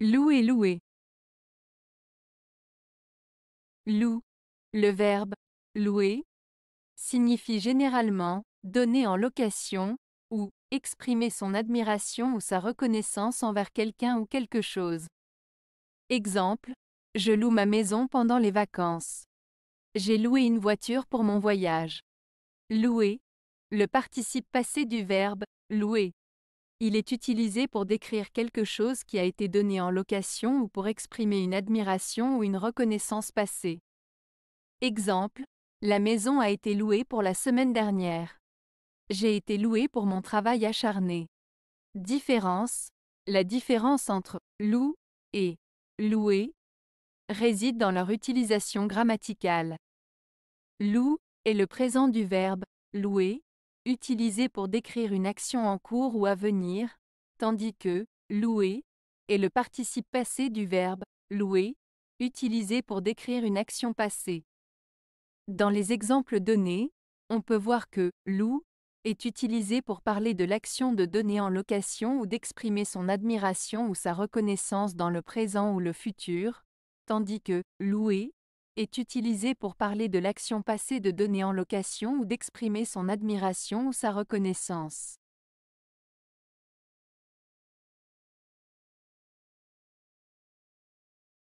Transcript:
Louer, louer. Louer, Le verbe louer signifie généralement donner en location ou exprimer son admiration ou sa reconnaissance envers quelqu'un ou quelque chose. Exemple, je loue ma maison pendant les vacances. J'ai loué une voiture pour mon voyage. Louer, le participe passé du verbe louer. Il est utilisé pour décrire quelque chose qui a été donné en location ou pour exprimer une admiration ou une reconnaissance passée. Exemple, la maison a été louée pour la semaine dernière. J'ai été loué pour mon travail acharné. Différence, la différence entre loue et louer réside dans leur utilisation grammaticale. Loue est le présent du verbe louer utilisé pour décrire une action en cours ou à venir, tandis que louer est le participe passé du verbe louer, utilisé pour décrire une action passée. Dans les exemples donnés, on peut voir que lou est utilisé pour parler de l'action de donner en location ou d'exprimer son admiration ou sa reconnaissance dans le présent ou le futur, tandis que louer est utilisé pour parler de l'action passée de donner en location ou d'exprimer son admiration ou sa reconnaissance.